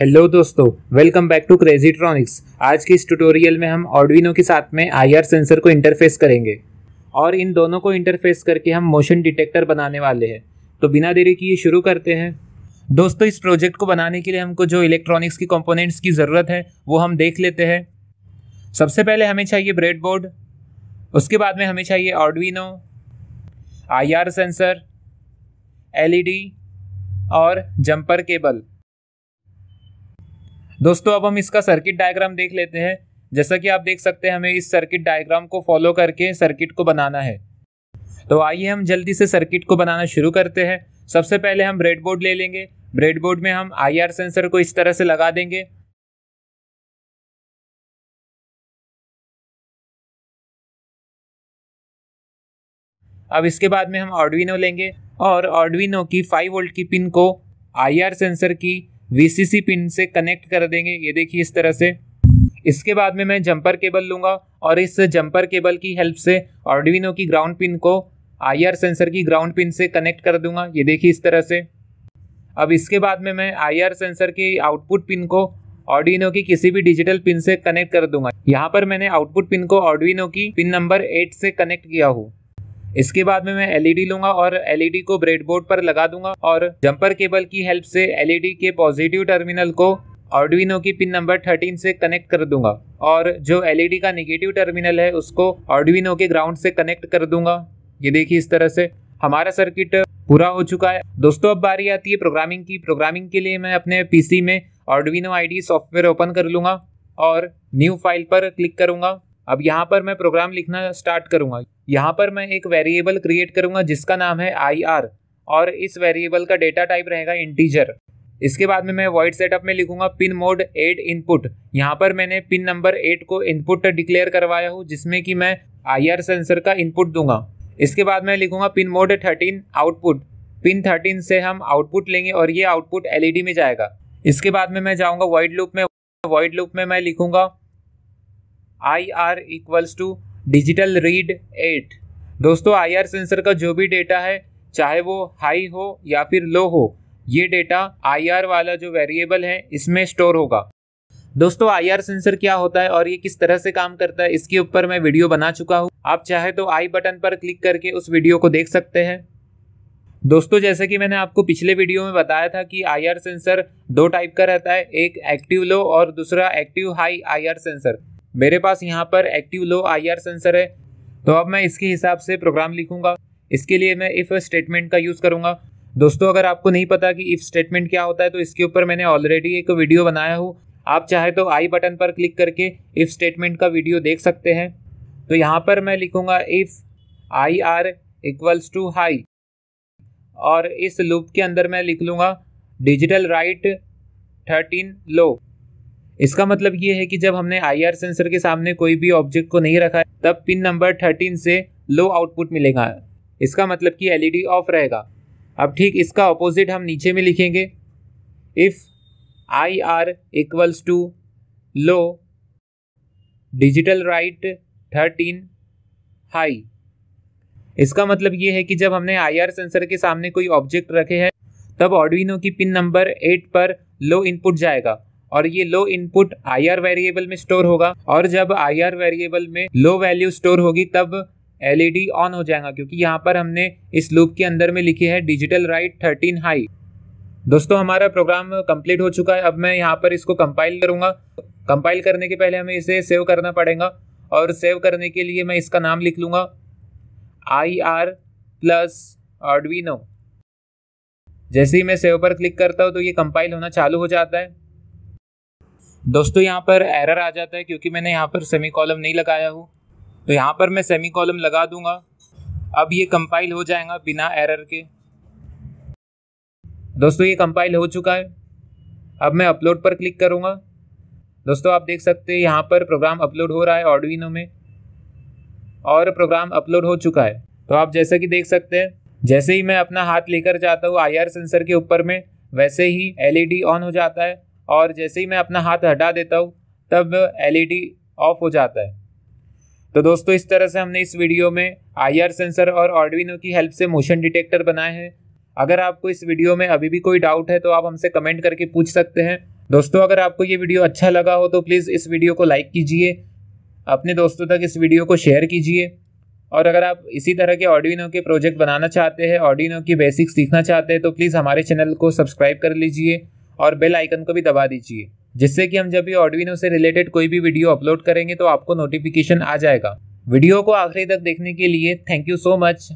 hello दोस्तों welcome back to crazy tronics आज के इस ट्यूटोरियल में हम ऑडविनो के साथ में आईआर सेंसर को इंटरफेस करेंगे और इन दोनों को इंटरफेस करके हम मोशन डिटेक्टर बनाने वाले हैं तो बिना देरी किए शुरू करते हैं दोस्तों इस प्रोजेक्ट को बनाने के लिए हमको जो इलेक्ट्रॉनिक्स की कॉम्पोनेंट्स की ज़रूरत है वो हम देख लेते हैं सबसे पहले हमें चाहिए ब्रेड बोर्ड उसके बाद में हमें चाहिए आई आर सेंसर डी और जम्पर केबल दोस्तों अब हम इसका सर्किट डायग्राम देख लेते हैं जैसा कि आप देख सकते हैं हमें इस सर्किट डायग्राम को फॉलो करके सर्किट को बनाना है तो आइए हम जल्दी से सर्किट को बनाना शुरू करते हैं सबसे पहले हम ब्रेड बोर्ड ले लेंगे ब्रेडबोर्ड में हम आईआर सेंसर को इस तरह से लगा देंगे अब इसके बाद में हम ऑडविनो लेंगे और ऑडविनो की 5 वोल्ट की पिन को आईआर सेंसर की वीसीसी पिन से कनेक्ट कर देंगे ये देखिए इस तरह से इसके बाद में मैं जंपर केबल लूँगा और इस जंपर केबल की हेल्प से ऑर्डविनो की ग्राउंड पिन को आईआर सेंसर की ग्राउंड पिन से कनेक्ट कर दूंगा ये देखिए इस तरह से अब इसके बाद में मैं आईआर सेंसर के आउटपुट पिन को ऑर्डिनो की किसी भी डिजिटल पिन से कनेक्ट कर दूंगा यहाँ पर मैंने आउटपुट पिन को ऑर्डिनो की पिन नंबर एट से कनेक्ट किया हूँ इसके बाद में मैं एलईडी e लूंगा और एलईडी e को ब्रेडबोर्ड पर लगा दूंगा और जंपर केबल की हेल्प से एलईडी e के पॉजिटिव टर्मिनल को ऑर्डविनो की पिन नंबर 13 से कनेक्ट कर दूंगा और जो एलईडी का नेगेटिव टर्मिनल है उसको ऑर्डविनो के ग्राउंड से कनेक्ट कर दूंगा ये देखिए इस तरह से हमारा सर्किट पूरा हो चुका है दोस्तों अब बारी आती है प्रोग्रामिंग की प्रोग्रामिंग के लिए मैं अपने पीसी में ऑर्डविनो आईडी सॉफ्टवेयर ओपन कर लूंगा और न्यू फाइल पर क्लिक करूँगा अब यहाँ पर मैं प्रोग्राम लिखना स्टार्ट करूँगा यहाँ पर मैं एक वेरिएबल क्रिएट करूँगा जिसका नाम है आई आर और इस वेरिएबल का डेटा टाइप रहेगा इंटीजर इसके बाद में मैं वॉइड सेटअप में लिखूंगा पिन मोड एट इनपुट यहाँ पर मैंने पिन नंबर एट को इनपुट डिक्लेयर करवाया हूँ जिसमें कि मैं आई आर सेंसर का इनपुट दूंगा इसके बाद मैं लिखूंगा pin mode thirteen output pin thirteen से हम आउटपुट लेंगे और ये आउटपुट एलईडी e में जाएगा इसके बाद में मैं जाऊँगा वाइड लूप में वाइड लूप में मैं लिखूंगा I R equals to digital read eight दोस्तों आई आर सेंसर का जो भी डेटा है चाहे वो हाई हो या फिर लो हो ये डेटा आई आर वाला जो वेरिएबल है इसमें स्टोर होगा दोस्तों आई आर सेंसर क्या होता है और ये किस तरह से काम करता है इसके ऊपर मैं वीडियो बना चुका हूँ आप चाहे तो आई बटन पर क्लिक करके उस वीडियो को देख सकते हैं दोस्तों जैसे कि मैंने आपको पिछले वीडियो में बताया था कि आईआर सेंसर दो टाइप का रहता है एक एक्टिव लो और दूसरा एक्टिव हाई आईआर सेंसर मेरे पास यहाँ पर एक्टिव लो आईआर सेंसर है तो अब मैं इसके हिसाब से प्रोग्राम लिखूंगा इसके लिए मैं इफ़ स्टेटमेंट का यूज़ करूँगा दोस्तों अगर आपको नहीं पता कि इफ़ स्टेटमेंट क्या होता है तो इसके ऊपर मैंने ऑलरेडी एक वीडियो बनाया हूँ आप चाहे तो आई बटन पर क्लिक करके इफ़ स्टेटमेंट का वीडियो देख सकते हैं तो यहाँ पर मैं लिखूँगा if I R equals to high और इस लूप के अंदर मैं लिख लूँगा डिजिटल राइट थर्टीन लो इसका मतलब ये है कि जब हमने आईआर सेंसर के सामने कोई भी ऑब्जेक्ट को नहीं रखा तब पिन नंबर थर्टीन से लो आउटपुट मिलेगा इसका मतलब कि एलईडी ऑफ e रहेगा अब ठीक इसका अपोजिट हम नीचे में लिखेंगे if I R equals to low digital write thirteen high इसका मतलब ये है कि जब हमने आईआर सेंसर के सामने कोई ऑब्जेक्ट रखे हैं तब ऑडविनो की पिन नंबर एट पर लो इनपुट जाएगा और ये लो इनपुट आई वेरिएबल में स्टोर होगा और जब आई वेरिएबल में लो वैल्यू स्टोर होगी तब एलईडी ऑन हो जाएगा क्योंकि यहाँ पर हमने इस लूप के अंदर में लिखी है डिजिटल राइट थर्टीन हाई दोस्तों हमारा प्रोग्राम कंप्लीट हो चुका है अब मैं यहाँ पर इसको कंपाइल करूँगा कंपाइल करने के पहले हमें इसे सेव करना पड़ेगा और सेव करने के लिए मैं इसका नाम लिख लूँगा आई आर प्लस ऑडविनो जैसे ही मैं सेव पर क्लिक करता हूँ तो ये कंपाइल होना चालू हो जाता है दोस्तों यहाँ पर एरर आ जाता है क्योंकि मैंने यहाँ पर सेमी कॉलम नहीं लगाया हूँ तो यहाँ पर मैं सेमी कॉलम लगा दूंगा अब ये कंपाइल हो जाएगा बिना एरर के दोस्तों ये कंपाइल हो चुका है अब मैं अपलोड पर क्लिक करूँगा दोस्तों आप देख सकते हैं यहाँ पर प्रोग्राम अपलोड हो रहा है ऑडविनो में और प्रोग्राम अपलोड हो चुका है तो आप जैसा कि देख सकते हैं जैसे ही मैं अपना हाथ लेकर जाता हूँ आई सेंसर के ऊपर में वैसे ही एलईडी ऑन e हो जाता है और जैसे ही मैं अपना हाथ हटा देता हूँ तब एल ऑफ e हो जाता है तो दोस्तों इस तरह से हमने इस वीडियो में आईआर सेंसर और ऑडविनो की हेल्प से मोशन डिटेक्टर बनाए हैं अगर आपको इस वीडियो में अभी भी कोई डाउट है तो आप हमसे कमेंट करके पूछ सकते हैं दोस्तों अगर आपको ये वीडियो अच्छा लगा हो तो प्लीज़ इस वीडियो को लाइक कीजिए अपने दोस्तों तक इस वीडियो को शेयर कीजिए और अगर आप इसी तरह के ऑडिनो के प्रोजेक्ट बनाना चाहते हैं ऑडिनो की बेसिक्स सीखना चाहते हैं तो प्लीज़ हमारे चैनल को सब्सक्राइब कर लीजिए और बेल आइकन को भी दबा दीजिए जिससे कि हम जब भी ऑडविनो से रिलेटेड कोई भी वीडियो अपलोड करेंगे तो आपको नोटिफिकेशन आ जाएगा वीडियो को आखिरी तक देखने के लिए थैंक यू सो मच